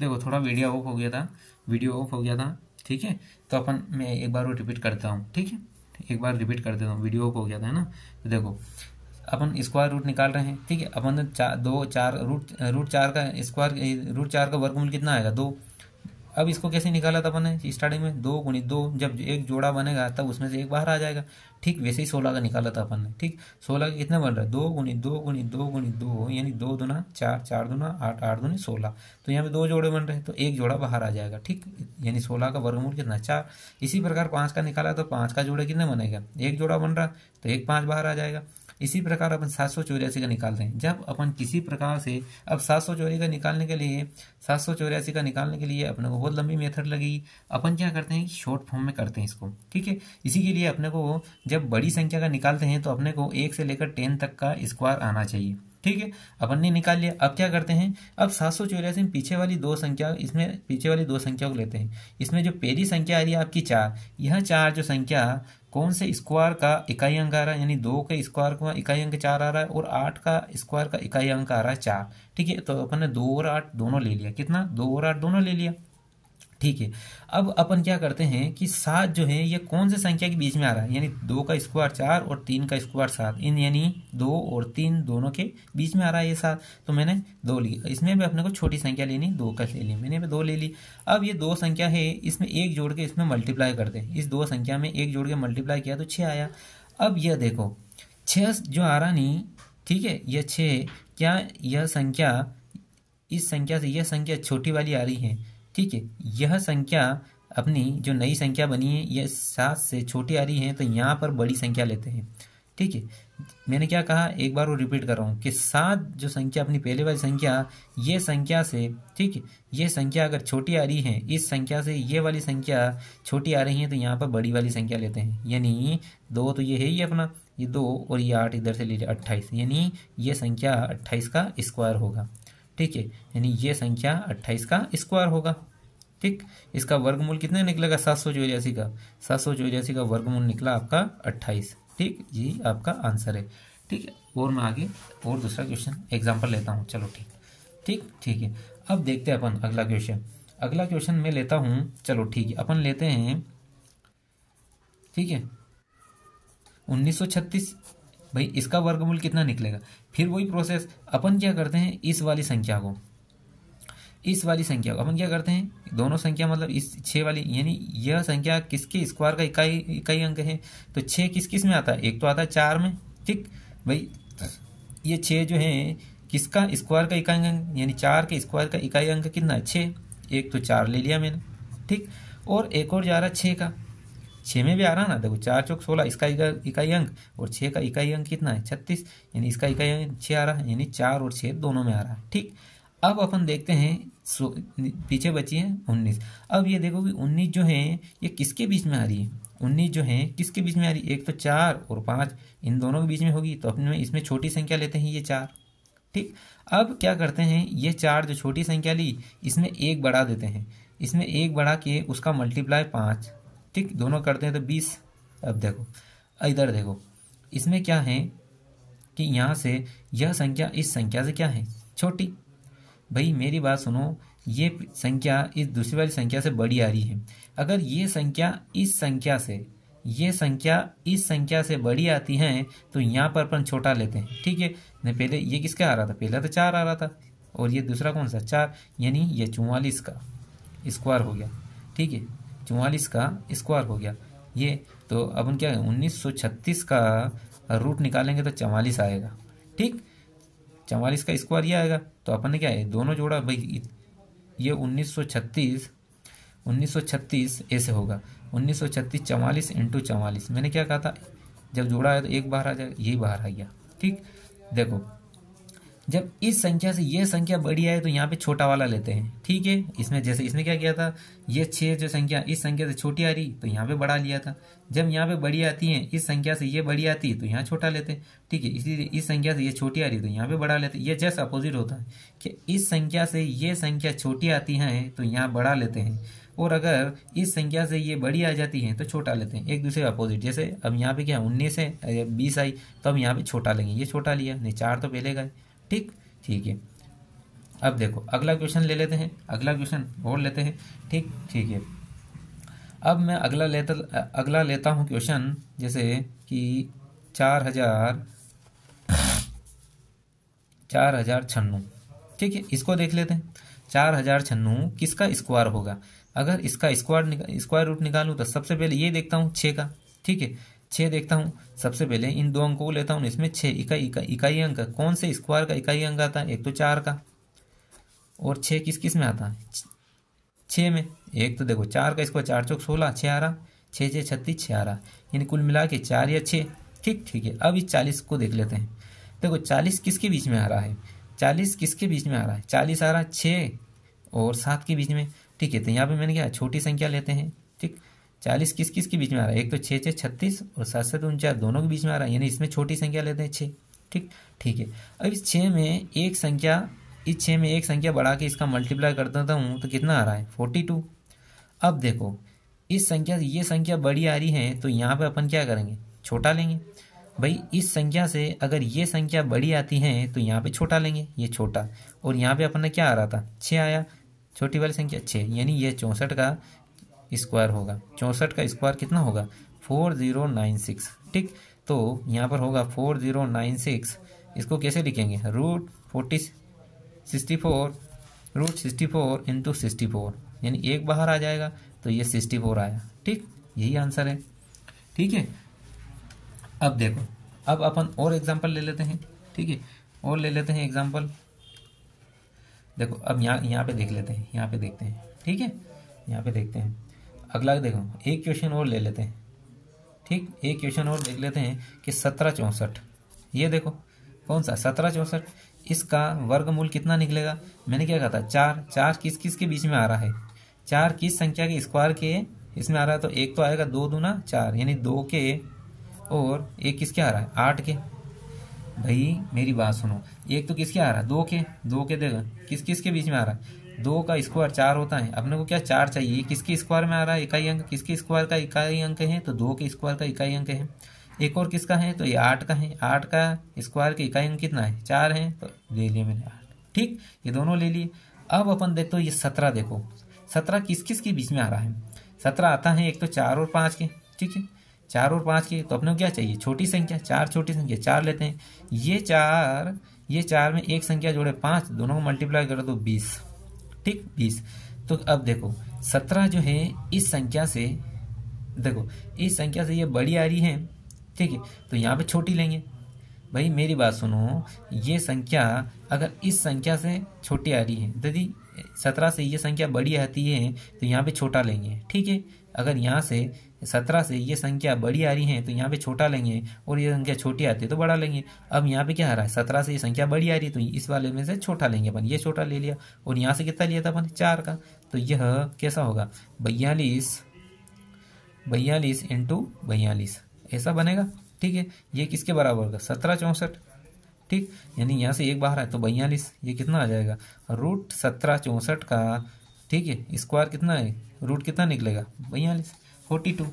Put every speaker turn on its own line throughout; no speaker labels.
देखो थोड़ा video of हो गया था वीडियो ऑफ हो गया था ठीक है तो अपन मैं एक बार वो रिपीट करता हूँ ठीक है एक बार रिपीट कर देता हूँ वीडियो ऑफ हो गया था है ना तो देखो अपन स्क्वायर रूट निकाल रहे हैं ठीक है अपन चार दो चार रूट रूट चार का स्क्वायर रूट चार का वर्गमूल कितना आएगा दो अब इसको कैसे निकाला था अपन ने स्टार्टिंग में दो गुणित दो जब एक जोड़ा बनेगा तब उसमें से एक बाहर आ जाएगा ठीक वैसे ही सोलह का निकाला था अपन ने ठीक सोलह का कितना बन रहा है दो गुणित दो गुणित दो गुणित दो यानी दो दुना चार चार दुना आठ आठ दुनी सोलह तो यहाँ पे दो जोड़े बन रहे हैं तो एक जोड़ा बाहर आ जाएगा ठीक यानी सोलह का वर्गमूल कितना चार इसी प्रकार पाँच का निकाला तो पाँच का जोड़ा कितना बनेगा एक जोड़ा बन रहा तो एक पाँच बाहर आ जाएगा इसी प्रकार अपन सात सौ चौरासी का निकालते हैं जब अपन किसी प्रकार से अब सात सौ चौरासी का निकालने के लिए सात सौ चौरासी का निकालने के लिए अपने को बहुत लंबी मेथड लगी अपन क्या करते हैं शॉर्ट फॉर्म में करते हैं इसको ठीक है इसी के लिए अपने को जब बड़ी संख्या का निकालते हैं तो अपने को एक से लेकर टेन तक का स्क्वायर आना चाहिए ठीक है अपन ने निकाल लिया अब क्या करते हैं अब सात सौ चौरासी में पीछे वाली दो संख्या इसमें पीछे वाली दो संख्याओं को लेते हैं इसमें जो पहली संख्या आ रही है आपकी चार यह चार जो संख्या कौन से स्क्वायर का इकाई अंक आ रहा है यानी दो के स्क्वायर का इकाई अंक चार आ रहा है और आठ का स्क्वायर का इकाई अंक आ रहा है चार ठीक है तो अपन ने दो और आठ दोनों ले लिया कितना दो और आठ दोनों ले लिया ठीक है अब अपन क्या करते हैं कि सात जो है ये कौन से संख्या के बीच में आ रहा है यानी दो का स्क्वायर चार और तीन का स्क्वायर सात इन यानी दो और तीन दोनों के बीच में आ रहा है ये सात तो मैंने दो लिया इसमें भी अपने को छोटी संख्या लेनी दो का ले ली मैंने भी दो ले ली अब ये दो संख्या है इसमें एक जोड़ के इसमें मल्टीप्लाई कर दे इस दो संख्या में एक जोड़ के मल्टीप्लाई किया तो छः आया अब यह देखो छः जो आ रहा नहीं ठीक है यह छः क्या यह संख्या इस संख्या से यह संख्या छोटी वाली आ रही है ठीक है यह संख्या अपनी जो नई संख्या बनी है यह सात से छोटी आ रही है तो यहाँ पर बड़ी संख्या लेते हैं ठीक है मैंने क्या कहा एक बार वो रिपीट कर रहा हूँ कि सात जो संख्या अपनी पहले वाली संख्या ये संख्या से ठीक है ये संख्या अगर छोटी आ रही है इस संख्या से ये वाली संख्या छोटी आ रही है तो यहाँ पर बड़ी वाली संख्या लेते हैं यानी दो तो ये है ही अपना ये दो और ये आठ इधर से ले लिया अट्ठाईस यानी ये संख्या अट्ठाईस का स्क्वायर होगा ठीक है यानी ये संख्या अट्ठाईस का स्क्वायर होगा ठीक इसका वर्गमूल कितना निकलेगा सात सौ चौरासी का सात सौ चौरासी का वर्गमूल निकला आपका अट्ठाईस ठीक ये आपका आंसर है ठीक है और मैं आगे और दूसरा क्वेश्चन एग्जाम्पल लेता हूँ चलो ठीक ठीक ठीक है अब देखते हैं अपन अगला क्वेश्चन अगला क्वेश्चन मैं लेता हूँ चलो ठीक है अपन लेते हैं ठीक है उन्नीस भाई इसका वर्गमूल कितना निकलेगा फिर वही प्रोसेस अपन क्या करते हैं इस वाली संख्या को इस वाली संख्या को अपन क्या करते हैं दोनों संख्या मतलब इस छः वाली यानी यह संख्या किसके स्क्वायर का इकाई इकाई अंक है तो छः किस किस में आता है एक तो आता है चार में ठीक भाई ये छः जो है किसका स्क्वायर का इकाई अंक यानी चार के स्क्वायर का इकाई अंक कितना है छः एक तो चार ले लिया मैंने ठीक और एक और जा रहा है छः का छः में भी आ रहा ना देखो चार चौक सोलह इसका इकाई अंक और छः का इकाई अंक कितना है छत्तीस यानी इसका इकाई अंक छः आ रहा है यानी चार और छः दोनों में आ रहा है ठीक अब अपन देखते हैं सो पीछे बची है उन्नीस अब ये देखो कि उन्नीस जो है ये किसके बीच में आ रही है उन्नीस जो है किसके बीच में आ रही है एक तो चार और पाँच इन दोनों के बीच में होगी तो अपने इसमें छोटी संख्या लेते हैं ये चार ठीक अब क्या करते हैं ये चार जो छोटी संख्या ली इसमें एक बढ़ा देते हैं इसमें एक बढ़ा के उसका मल्टीप्लाई पाँच ठीक दोनों करते हैं तो बीस अब देखो इधर देखो इसमें क्या है कि यहाँ से यह संख्या इस संख्या से क्या है छोटी भाई मेरी बात सुनो ये संख्या इस दूसरी वाली संख्या से बड़ी आ रही है अगर ये संख्या इस संख्या से ये संख्या इस संख्या से बड़ी आती है तो यहाँ पर अपन छोटा लेते हैं ठीक है नहीं पहले ये किसका आ रहा था पहला तो चार आ रहा था और ये दूसरा कौन सा चार यानी ये चौवालीस का स्क्वायर हो गया ठीक है चौवालीस का स्क्वायर हो गया ये तो अपन क्या उन्नीस सौ छत्तीस का रूट निकालेंगे तो चवालीस आएगा ठीक चवालीस का स्क्वायर ये आएगा तो अपन ने क्या है दोनों जोड़ा भाई ये उन्नीस सौ छत्तीस उन्नीस सौ छत्तीस ऐसे होगा उन्नीस सौ छत्तीस चवालीस इंटू चवालीस मैंने क्या कहा था जब जोड़ा है तो एक बाहर आ जाएगा यही बाहर आ गया ठीक देखो जब इस संख्या से ये संख्या बड़ी आए तो यहाँ पे छोटा वाला लेते हैं ठीक है इसमें जैसे इसने क्या किया था ये छः जो संख्या इस संख्या से छोटी आ रही तो यहाँ पे बड़ा लिया था जब यहाँ पे बड़ी आती है इस संख्या से ये बड़ी आती तो यहाँ छोटा लेते हैं ठीक है इसीलिए इस संख्या से ये छोटी आ रही तो यहाँ पे बड़ा लेते ये जस्ट अपोजिट होता है कि इस संख्या से ये संख्या छोटी आती है तो यहाँ बड़ा लेते हैं और अगर इस संख्या से ये बड़ी आ जाती है तो छोटा लेते हैं एक दूसरे अपोजिट जैसे अब यहाँ पे क्या उन्नीस है बीस आई तो अब यहाँ पे छोटा लेंगे ये छोटा लिया नहीं चार तो पहले गए ठीक ठीक है अब देखो अगला क्वेश्चन ले लेते हैं अगला क्वेश्चन और लेते हैं ठीक ठीक है अब मैं अगला लेता अगला लेता हूँ क्वेश्चन जैसे कि चार हजार चार हजार छन्नू ठीक है इसको देख लेते हैं चार हजार छन्नू किसका स्क्वायर होगा अगर इसका स्क्वायर निका, स्क्वायर रूट निकालूँ तो सबसे पहले ये देखता हूँ छः का ठीक है छः देखता हूँ सबसे पहले इन दो अंकों को लेता हूँ इसमें छः इकाई इकाई इकाई अंक कौन से स्क्वायर का इकाई अंक आता है एक तो चार का और छः किस किस में आता है छः में एक तो देखो चार का स्क्वायर चार चौक सोलह छः आ रहा छः छः छत्तीस छः आ रहा यानी कुल मिला के चार या छः ठीक ठीक है अब इस चालीस को देख लेते हैं देखो चालीस किसके बीच में आ रहा है चालीस किसके बीच में आ रहा है चालीस आ रहा है छः और सात के बीच में ठीक है तो यहाँ पर मैंने क्या छोटी संख्या लेते हैं ठीक चालीस किस किस के बीच में आ रहा है एक तो छः छः छत्तीस और सात सात उनचास दोनों के बीच में आ रहा है यानी इसमें छोटी संख्या लेते हैं छः ठीक ठीक है अब इस छः में एक संख्या इस छः में एक संख्या बढ़ा के इसका मल्टीप्लाई कर देता हूँ तो कितना आ रहा है फोर्टी टू अब देखो इस संख्या ये संख्या बड़ी आ रही है तो यहाँ पर अपन क्या करेंगे छोटा लेंगे भाई इस संख्या से अगर ये संख्या बड़ी आती है तो यहाँ पे छोटा लेंगे ये छोटा और यहाँ पे अपना क्या आ रहा था छः आया छोटी वाली संख्या छः यानी ये चौंसठ का स्क्वायर होगा चौंसठ का स्क्वायर कितना होगा फोर ज़ीरो नाइन सिक्स ठीक तो यहाँ पर होगा फोर ज़ीरो नाइन सिक्स इसको कैसे लिखेंगे root forty sixty four root sixty four into sixty four यानी एक बाहर आ जाएगा तो ये सिक्सटी फोर आया ठीक यही आंसर है ठीक है अब देखो अब अपन और एग्जाम्पल ले लेते हैं ठीक है और ले लेते हैं एग्जाम्पल देखो अब यहाँ यहाँ पे देख लेते हैं यहाँ पे देखते हैं ठीक है यहाँ पे देखते हैं अगला देखो एक क्वेश्चन और ले लेते हैं ठीक एक क्वेश्चन और देख लेते हैं कि सत्रह चौंसठ ये देखो कौन सा सत्रह चौंसठ इसका वर्गमूल कितना निकलेगा मैंने क्या कहा था चार चार किस किस के बीच में आ रहा है चार किस संख्या के स्क्वायर के इसमें आ रहा है तो एक तो आएगा दो दूना चार यानी दो के और एक किसके आ रहा है आठ के भाई मेरी बात सुनो एक तो किसके आ रहा है दो के दो के देखो किस किस के बीच में आ रहा है दो का स्क्वायर चार होता है अपने को क्या चार चाहिए किसके स्क्वायर में आ रहा है इकाई अंक किसके स्क्वायर का इकाई अंक है तो दो के स्क्वायर का इकाई अंक है एक और किसका है तो ये आठ का है आठ का स्क्वायर के इकाई अंक कितना है चार है तो ले लिया मैंने आठ ठीक ये दोनों ले लिए अब अपन देखते हो ये सत्रह देखो सत्रह किस किस के बीच में आ रहा है सत्रह आता है एक तो चार और पाँच के ठीक है चार और पाँच के तो अपने को क्या चाहिए छोटी संख्या चार छोटी संख्या चार लेते हैं ये चार ये चार में एक संख्या जोड़े पाँच दोनों को मल्टीप्लाई करो तो बीस ठीक बीस तो अब देखो सत्रह जो है इस संख्या से देखो इस संख्या से ये बड़ी आ रही है ठीक है तो यहाँ पे छोटी लेंगे भाई मेरी बात सुनो ये संख्या अगर इस संख्या से छोटी आ रही है तो दीदी सत्रह से ये संख्या बड़ी आती है तो यहाँ पे छोटा लेंगे ठीक है अगर यहाँ से सत्रह से ये संख्या बड़ी आ रही है तो यहाँ पे छोटा लेंगे और ये संख्या छोटी आती है तो बड़ा लेंगे अब यहाँ पे क्या आ रहा है सत्रह से ये संख्या बड़ी आ रही है तो इस वाले में से छोटा लेंगे अपन ये छोटा ले लिया और यहाँ से कितना लिया था अपन चार का तो यह कैसा होगा बयालीस बयालीस इंटू बयालीस ऐसा बनेगा ठीक है ये किसके बराबर होगा सत्रह चौंसठ ठीक यानी यहाँ से एक बाहर आए तो बयालीस ये कितना आ जाएगा रूट सत्रह चौंसठ का ठीक है स्क्वायर कितना है रूट कितना निकलेगा बयालीस फोर्टी टू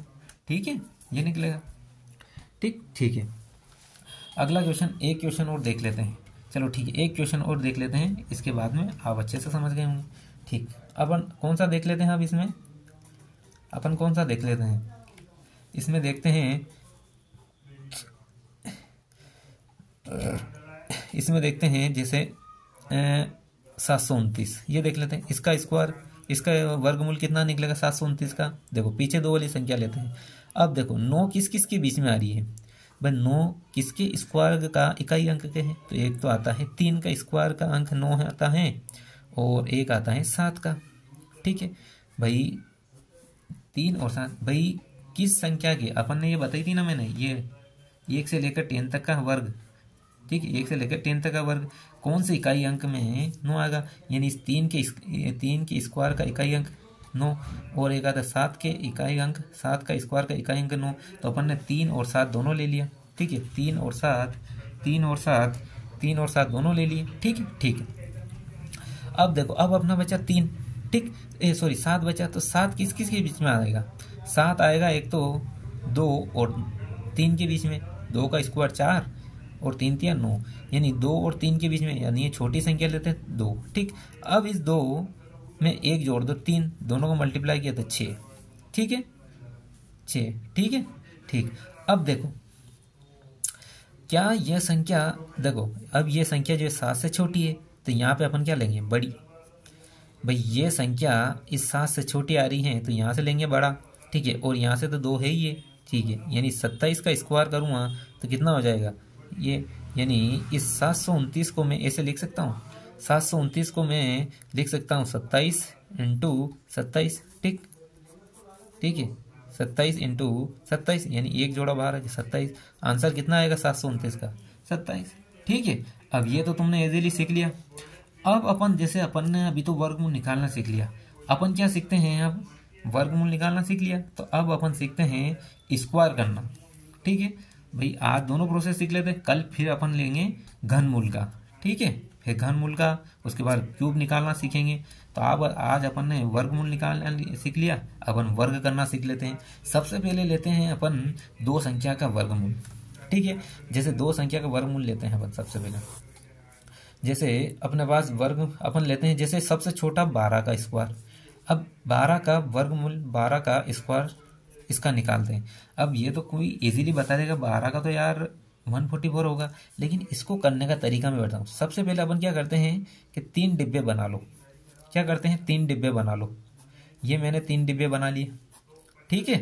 ठीक है ये निकलेगा ठीक ठीक है अगला क्वेश्चन एक क्वेश्चन और देख लेते हैं चलो ठीक है एक क्वेश्चन और देख लेते हैं इसके बाद में आप अच्छे से समझ गए होंगे ठीक अपन कौन सा देख लेते हैं अब इसमें अपन कौन सा देख लेते हैं इसमें देखते हैं इसमें देखते हैं जैसे सात सौ उनतीस ये देख लेते हैं इसका स्क्वायर इसका वर्गमूल कितना निकलेगा सात सौ उनतीस का देखो पीछे दो वाली संख्या लेते हैं अब देखो नौ किस किस के बीच में आ रही है भाई नौ किसके स्क्वायर का इकाई अंक के है तो एक तो आता है तीन का स्क्वायर का अंक नौ आता है और एक आता है सात का ठीक है भाई तीन और सात भाई किस संख्या के अपन ने ये बताई थी ना मैंने ये एक से लेकर टेन तक का वर्ग ठीक है एक से लेकर टेन तक का वर्ग कौन से इकाई अंक में है नौ आएगा यानी इस तीन के तीन के स्क्वायर का इकाई अंक नौ और एक आता सात के इकाई अंक सात का स्क्वायर का इकाई अंक नौ तो अपन ने तीन और सात दोनों ले लिया ठीक है तीन और सात तीन और सात तीन और सात दोनों ले लिए ठीक है ठीक है अब देखो अब अपना बचा तीन ठीक ए सॉरी सात बचा तो सात किस किस के बीच में आएगा सात आएगा एक तो दो और तीन के बीच में दो का स्क्वायर चार और तीन तिया नौ यानी दो और तीन के बीच में यानी ये छोटी संख्या लेते हैं दो ठीक अब इस दो में एक जोड़ दो तीन दोनों को मल्टीप्लाई किया तो छः ठीक है छ ठीक है ठीक अब देखो क्या यह संख्या देखो अब यह संख्या जो सात से छोटी है तो यहाँ पे अपन क्या लेंगे बड़ी भाई ये संख्या इस सात से छोटी आ रही है तो यहाँ से लेंगे बड़ा ठीक है और यहाँ से तो दो है ही है ठीक है यानी सत्ताईस का स्क्वायर करूँगा तो कितना हो जाएगा ये यानी इस सात सौ उनतीस को मैं ऐसे लिख सकता हूँ सात सौ उनतीस को मैं लिख सकता हूँ सत्ताईस इंटू सत्ताईस ठीक ठीक है सत्ताईस इंटू सत्ताईस यानी एक जोड़ा बाहर है सत्ताईस आंसर कितना आएगा सात सौ उनतीस का सत्ताईस ठीक है अब ये तो तुमने इजीली सीख लिया अब अपन जैसे अपन ने अभी तो वर्गमूल निकालना सीख लिया अपन क्या सीखते हैं अब वर्गमूल निकालना सीख लिया तो अब अपन सीखते हैं स्क्वायर करना ठीक है भाई आज दोनों प्रोसेस सीख लेते कल फिर अपन लेंगे घनमूल का ठीक है फिर घनमूल का उसके बाद क्यूब निकालना सीखेंगे तो आप आज अपन ने वर्गमूल निकालना सीख लिया अपन वर्ग करना सीख लेते हैं सबसे पहले लेते हैं अपन दो संख्या का वर्गमूल ठीक है जैसे दो संख्या का वर्गमूल लेते हैं अपन सबसे पहले जैसे अपने पास वर्ग अपन लेते हैं जैसे सबसे छोटा बारह का स्क्वायर अब बारह का वर्गमूल बारह का स्क्वायर इसका निकालते हैं अब ये तो कोई इजीली बता देगा बारह का तो यार वन फोर्टी फोर होगा लेकिन इसको करने का तरीका मैं बताऊँ सबसे पहले अपन क्या करते हैं कि तीन डिब्बे बना लो क्या करते हैं तीन डिब्बे बना लो ये मैंने तीन डिब्बे बना लिए ठीक है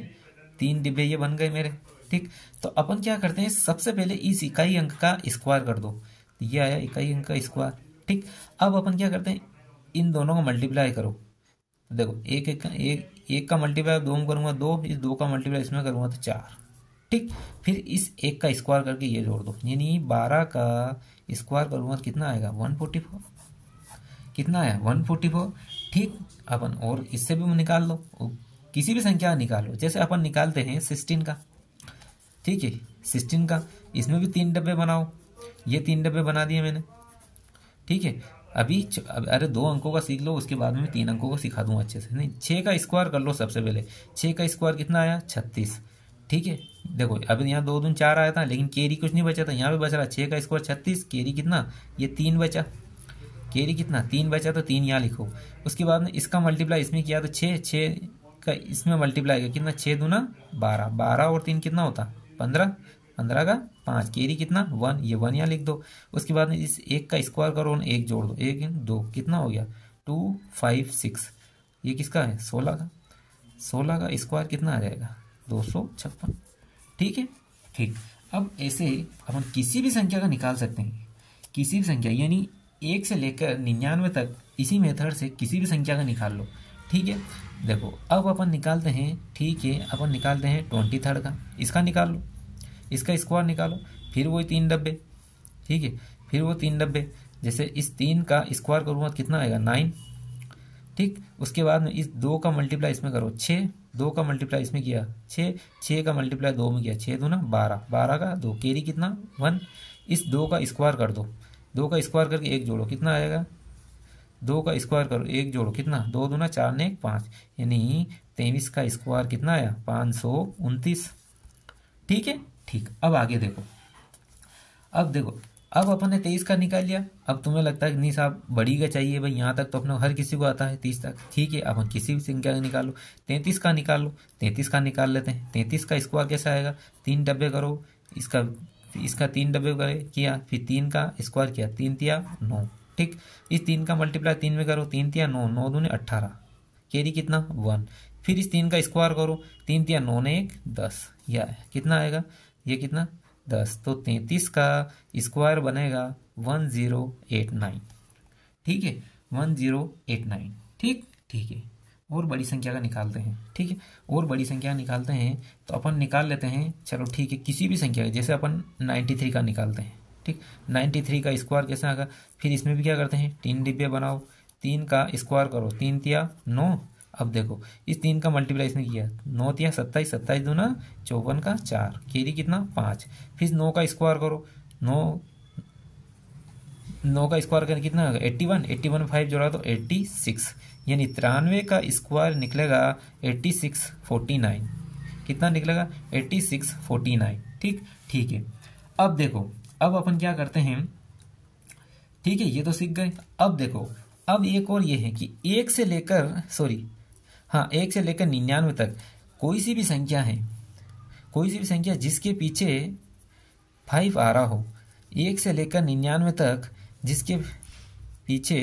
तीन डिब्बे ये बन गए मेरे ठीक तो अपन क्या करते हैं सबसे पहले इस इकाई अंक का स्क्वायर कर दो ये आया इकाई अंक का स्क्वायर ठीक अब अपन क्या करते हैं इन दोनों को मल्टीप्लाई करो देखो एक एक एक एक का मल्टीप्लाई दो में करूँगा दो इस दो का मल्टीप्लाई इसमें करूँगा तो चार ठीक फिर इस एक का स्क्वायर करके ये जोड़ दो यानी बारह का स्क्वायर करूँगा तो कितना आएगा वन फोर्टी फोर कितना आया वन फोर्टी फोर ठीक अपन और इससे भी निकाल लो किसी भी संख्या निकाल लो जैसे अपन निकालते हैं सिक्सटीन का ठीक है सिक्सटीन का इसमें भी तीन डब्बे बनाओ ये तीन डब्बे बना दिए मैंने ठीक है अभी अरे दो अंकों का सीख लो उसके बाद में तीन अंकों को सिखा दूंगा अच्छे से नहीं छः का स्क्वायर कर लो सबसे पहले छः का स्क्वायर कितना आया छत्तीस ठीक है देखो अभी यहाँ दो दून चार आया था लेकिन केरी कुछ नहीं बचा था यहाँ पे बच रहा छः का स्क्वायर छत्तीस केरी कितना ये तीन बचा केरी कितना तीन बचा तो तीन यहाँ लिखो उसके बाद में इसका मल्टीप्लाई इसमें किया तो छः छः का इसमें मल्टीप्लाई किया कितना छः दूना बारह बारह और तीन कितना होता पंद्रह पंद्रह का पाँच केरी कितना वन ये वन यहाँ लिख दो उसके बाद में इस एक का स्क्वायर करो ना एक जोड़ दो एक इन दो कितना हो गया टू फाइव सिक्स ये किसका है सोलह का सोलह का स्क्वायर कितना आ जाएगा दो सौ छप्पन ठीक है ठीक अब ऐसे अपन किसी भी संख्या का निकाल सकते हैं किसी भी संख्या यानी एक से लेकर निन्यानवे तक इसी मेथड से किसी भी संख्या का निकाल लो ठीक है देखो अब अपन निकालते हैं ठीक है अपन निकालते हैं ट्वेंटी थर्ड का इसका निकाल लो इसका स्क्वायर निकालो फिर वही तीन डब्बे ठीक है फिर वो तीन डब्बे जैसे इस तीन का स्क्वायर करूँगा तो कितना आएगा नाइन ठीक उसके बाद में इस दो का मल्टीप्लाई इसमें करो छः दो का मल्टीप्लाई इसमें किया छः छः का मल्टीप्लाई दो में किया छः दूना बारह बारह का दो केरी कितना वन इस दो का स्क्वायर कर दो दो का स्क्वायर करके एक जोड़ो कितना आएगा दो का स्क्वायर करो एक जोड़ो कितना दो दूना चार ने एक पाँच यानी तेईस का स्क्वायर कितना आया पाँच सौ उनतीस ठीक है ठीक अब आगे देखो अब देखो अब अपन ने तेईस का निकाल लिया अब तुम्हें लगता है नहीं साहब बड़ी का चाहिए भाई यहाँ तक तो अपने हर किसी को आता है तीस तक ठीक है अपन किसी भी संख्या का निकालो तैंतीस का निकाल लो तैंतीस का निकाल लेते हैं तैंतीस का स्क्वायर कैसा आएगा तीन डब्बे करो इसका इसका तीन डब्बे करे किया फिर तीन का स्क्वायर किया तीन तिया नौ ठीक इस तीन का मल्टीप्लाई तीन में करो तीन तिया नौ नौ दूने अट्ठारह कैरी कितना वन फिर इस तीन का स्क्वायर करो तीन तिया नौ ने एक दस या कितना आएगा ये कितना दस तो तैंतीस का स्क्वायर बनेगा वन ज़ीरो एट नाइन ठीक है वन ज़ीरो एट नाइन ठीक ठीक है और बड़ी संख्या का निकालते हैं ठीक है और बड़ी संख्या निकालते हैं तो अपन निकाल लेते हैं चलो ठीक है किसी भी संख्या का जैसे अपन नाइन्टी थ्री का निकालते हैं ठीक नाइन्टी थ्री का स्क्वायर कैसे आएगा फिर इसमें भी क्या करते हैं तीन डिब्बे बनाओ तीन का स्क्वायर करो तीन तिया नौ अब देखो इस तीन का मल्टीप्लाई इसने किया नौ दिया सत्ताईस सत्ताईस दो ना चौवन का चार केरी कितना पाँच फिर नौ का स्क्वायर करो नौ नौ का स्क्वायर करें कितना होगा eighty one eighty one five जोड़ा तो एट्टी सिक्स यानी तिरानवे का स्क्वायर निकलेगा एट्टी सिक्स फोर्टी नाइन कितना निकलेगा एट्टी सिक्स फोर्टी नाइन ठीक ठीक है अब देखो अब अपन क्या करते हैं ठीक है ये तो सीख गए अब देखो अब एक और ये है कि एक से लेकर सॉरी हाँ एक से लेकर निन्यानवे तक कोई सी भी संख्या है कोई सी भी संख्या जिसके पीछे फाइव आ रहा हो एक से लेकर निन्यानवे तक जिसके पीछे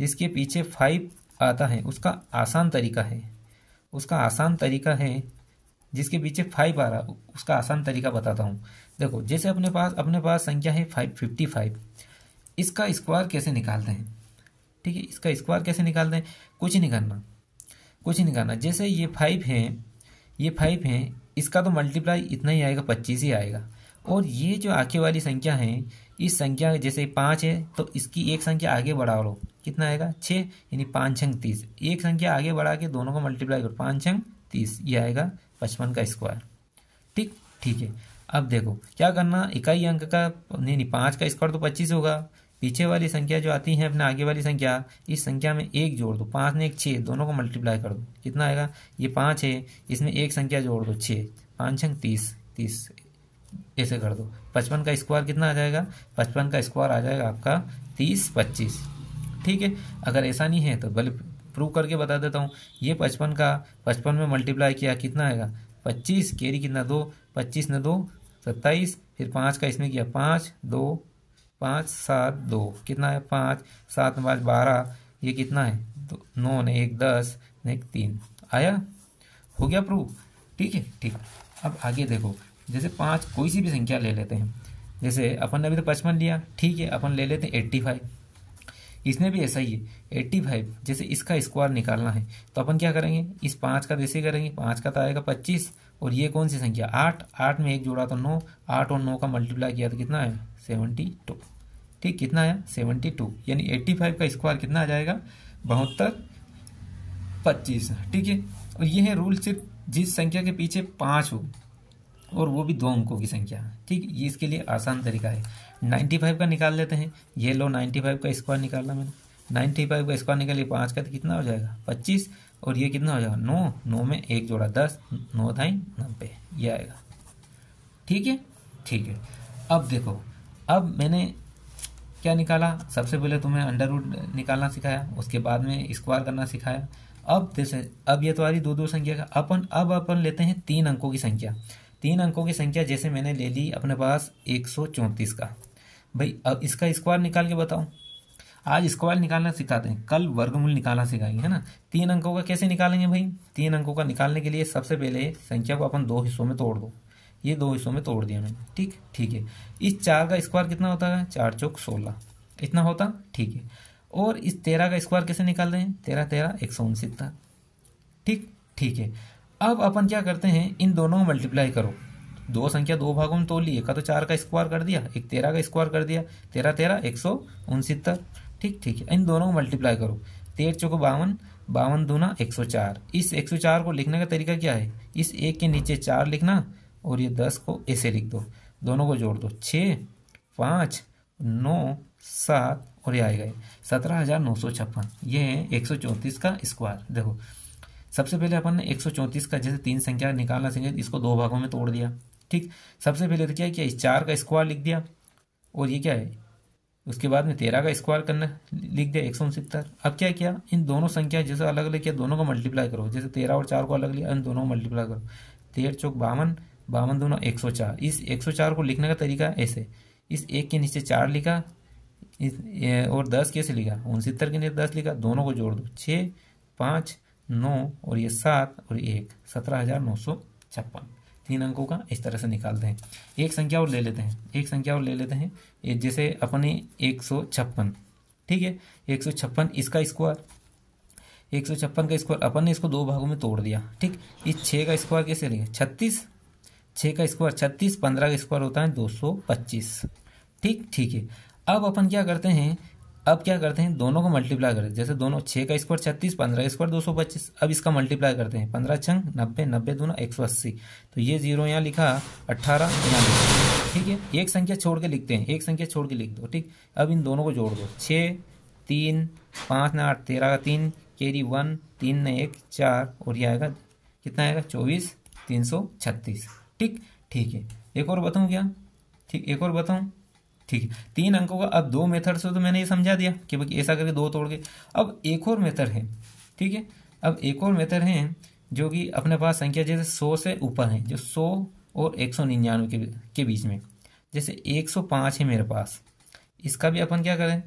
जिसके पीछे फाइव आता है उसका आसान तरीका है उसका आसान तरीका है जिसके पीछे फाइव आ रहा उसका आसान तरीका बताता हूँ देखो जैसे अपने पास अपने पास संख्या है फाइव फिफ्टी फाइव इसका स्क्वायर कैसे निकालते हैं ठीक है इसका स्क्वायर कैसे निकालते हैं कुछ नहीं करना कुछ नहीं करना जैसे ये फाइव हैं ये फाइव हैं इसका तो मल्टीप्लाई इतना ही आएगा पच्चीस ही आएगा और ये जो आगे वाली संख्या है इस संख्या जैसे पाँच है तो इसकी एक संख्या आगे बढ़ा लो कितना आएगा छः यानी पाँच छंग तीस एक संख्या आगे बढ़ा के दोनों को मल्टीप्लाई करो पाँच छंग तीस ये आएगा पचपन का स्क्वायर ठीक ठीक है अब देखो क्या करना इकाई अंक का नहीं नहीं पाँच का स्क्वायर तो पच्चीस होगा पीछे वाली संख्या जो आती है अपने आगे वाली संख्या इस संख्या में एक जोड़ दो पाँच ने एक छः दोनों को मल्टीप्लाई कर दो कितना आएगा ये पाँच है इसमें एक संख्या जोड़ दो छः पाँच छंग तीस तीस ऐसे कर दो पचपन का स्क्वायर कितना आ जाएगा पचपन का स्क्वायर आ जाएगा आपका तीस पच्चीस ठीक है अगर ऐसा नहीं है तो भले प्रूव करके बता देता हूँ ये पचपन का पचपन में मल्टीप्लाई किया कितना आएगा पच्चीस कैरी कितना दो पच्चीस ने दो सत्ताईस फिर पाँच का इसमें किया पाँच दो पाँच सात दो कितना है पाँच सात पाँच बारह ये कितना है तो नौ ने एक दस ने एक तीन आया हो गया प्रूफ ठीक है ठीक अब आगे देखो जैसे पाँच कोई सी भी संख्या ले लेते हैं जैसे अपन ने अभी तो पचपन लिया ठीक है अपन ले लेते हैं एट्टी फाइव इसमें भी ऐसा ही है एट्टी फाइव जैसे इसका स्क्वायर निकालना है तो अपन क्या करेंगे इस पाँच का जैसे करेंगे पाँच का तो आएगा पच्चीस और ये कौन सी संख्या आठ आठ में एक जोड़ा तो नौ आठ और नौ का मल्टीप्लाई किया तो कितना आया सेवेंटी टू ठीक कितना आया सेवेंटी टू यानी एट्टी फाइव का स्क्वायर कितना आ जाएगा बहत्तर पच्चीस ठीक है और ये है रूल सिर्फ जिस संख्या के पीछे पाँच हो और वो भी दो अंकों की संख्या ठीक ये इसके लिए आसान तरीका है नाइन्टी फाइव का निकाल लेते हैं ये लो नाइन्टी फाइव का स्क्वायर निकालना मैंने नाइन्टी फाइव का स्क्वायर निकालिए पाँच का तो कितना हो जाएगा पच्चीस और ये कितना हो जाएगा नौ नौ में एक जोड़ा दस नौ धाई नब्बे ये आएगा ठीक है ठीक है अब देखो अब मैंने क्या निकाला सबसे पहले तुम्हें तो अंडर रूट निकालना सिखाया उसके बाद में स्क्वायर करना सिखाया अब जैसे अब ये तो आ रही दो दो संख्या का अपन अब अपन लेते हैं तीन अंकों की संख्या तीन अंकों की संख्या जैसे मैंने ले ली अपने पास एक सौ चौंतीस का भाई अब इसका स्क्वायर निकाल के बताओ आज स्क्वायर निकालना सिखाते हैं कल वर्गमूल निकालना सिखाएंगे है ना तीन अंकों का कैसे निकालेंगे भाई तीन अंकों का निकालने के लिए सबसे पहले संख्या को अपन दो हिस्सों में तोड़ दो ये दो हिस्सों में तोड़ दिया मैंने ठीक ठीक है इस चार का स्क्वायर कितना होता है चार चौक सोलह इतना होता ठीक है और इस तेरह का स्क्वायर कैसे निकाल रहे हैं तेरह तेरह एक सौ उनसठ था ठीक ठीक है अब अपन क्या करते हैं इन दोनों को मल्टीप्लाई करो दो संख्या दो भागों में तोड़ ली एक का तो चार का स्क्वायर कर दिया एक तेरह का स्क्वायर कर दिया तेरह तेरह एक सौ उनसत्तर ठीक ठीक है इन दोनों को मल्टीप्लाई करो तेरह चौको बावन बावन दूना एक सौ चार इस एक सौ चार को लिखने का तरीका क्या है इस एक के नीचे चार लिखना और ये दस को ऐसे लिख दो दोनों को जोड़ दो छः पाँच नौ सात और ये आएगा सत्रह हज़ार नौ सौ छप्पन ये है एक सौ चौंतीस का स्क्वायर देखो सबसे पहले अपन ने एक सौ चौंतीस का जैसे तीन संख्या निकालना सीखे इसको दो भागों में तोड़ दिया ठीक सबसे पहले तो क्या किया इस चार का स्क्वायर लिख दिया और ये क्या है उसके बाद में तेरह का स्क्वायर करना लिख दिया एक सौ उनसत्तर अब क्या किया इन दोनों संख्या जैसे अलग अलग किया दोनों को मल्टीप्लाई करो जैसे तेरह और चार को अलग लिया इन दोनों को मल्टीप्लाई करो तेरह चौक बावन बावन दोनों एक सौ चार इस एक सौ चार को लिखने का तरीका ऐसे इस एक के नीचे चार लिखा इस और दस कैसे लिखा उनसत्तर के नीचे दस लिखा दोनों को जोड़ दो छः पाँच नौ और ये सात और एक सत्रह हज़ार नौ सौ छप्पन तीन अंकों का इस तरह से निकालते हैं एक संख्या और ले लेते हैं एक संख्या और ले लेते हैं जैसे अपने एक सौ छप्पन ठीक है एक सौ छप्पन इसका स्क्वायर एक सौ छप्पन का स्क्वायर अपन ने इसको दो भागों में तोड़ दिया ठीक इस छः का स्क्वायर कैसे लेंगे छत्तीस छः का स्क्वायर छत्तीस पंद्रह का स्क्वायर होता है दो सौ पच्चीस ठीक ठीक है अब अपन क्या करते हैं अब क्या करते हैं दोनों को मल्टीप्लाई करते हैं जैसे दोनों छः का स्क्वायर छत्तीस पंद्रह का स्क्वायर दो सौ पच्चीस अब इसका मल्टीप्लाई करते हैं पंद्रह छंग नब्बे नब्बे दोनों एक सौ अस्सी तो ये जीरो यहाँ लिखा अट्ठारह यहाँ लिखा ठीक है एक संख्या छोड़ के लिखते हैं एक संख्या छोड़ के लिख दो ठीक अब इन दोनों को जोड़ दो छः तीन पाँच ने आठ तेरह का तीन केरी वन तीन ने एक चार और यह आएगा कितना आएगा चौबीस तीन सौ छत्तीस ठीक ठीक है एक और बताऊँ क्या ठीक एक और बताऊँ ठीक है तीन अंकों का अब दो मेथड से तो मैंने ये समझा दिया कि भाई ऐसा करके दो तोड़ के अब एक और मेथड है ठीक है अब एक और मेथड है जो कि अपने पास संख्या जैसे सौ से ऊपर है जो सौ और एक सौ निन्यानवे के के बीच में जैसे एक सौ पाँच है मेरे पास इसका भी अपन क्या करें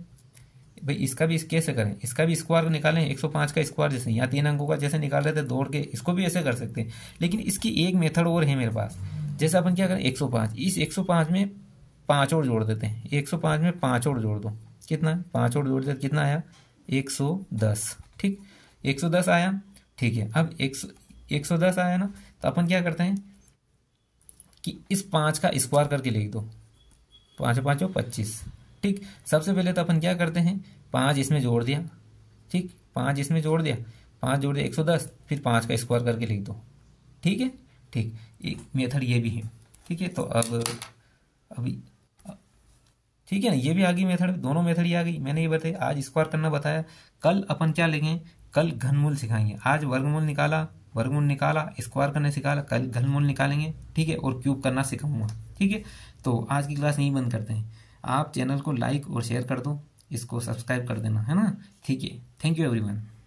भाई इसका भी कैसे करें इसका भी स्क्वायर निकालें एक सौ पाँच का स्क्वायर जैसे यहाँ तीन अंकों का जैसे निकाल रहे थे दौड़ के इसको भी ऐसे कर सकते हैं लेकिन इसकी एक मेथड और है मेरे पास जैसे अपन क्या करें एक सौ पाँच इस एक सौ पाँच में पाँच और जोड़ देते हैं एक सौ पाँच में पाँच और जोड़ दो कितना है पाँच और जोड़ देते कितना आया एक सौ दस ठीक एक सौ दस आया ठीक है अब एक सौ एक सौ दस आया ना तो अपन क्या करते हैं कि इस पाँच का स्क्वायर करके लिख दो पाँच पाँचों पच्चीस ठीक सबसे पहले तो अपन क्या करते हैं पाँच इसमें जोड़ दिया ठीक पाँच इसमें जोड़ दिया पाँच जोड़ दिया एक सौ दस फिर पाँच का स्क्वायर करके लिख दो ठीक है ठीक एक मेथड ये भी है ठीक है तो अब अभी ठीक है ना ये भी आ गई मेथड दोनों मेथड ही आ गई मैंने ये बताया आज स्क्वायर करना बताया कल अपन क्या लेंगे कल घनमूल सिखाएंगे आज वर्गमूल निकाला वर्गमूल निकाला स्क्वायर करने सिखाला कल घनमूल निकालेंगे ठीक है और क्यूब करना सिखाऊंगा ठीक है तो आज की क्लास यहीं बंद करते हैं आप चैनल को लाइक और शेयर कर दो इसको सब्सक्राइब कर देना है ना ठीक है थैंक यू एवरीवन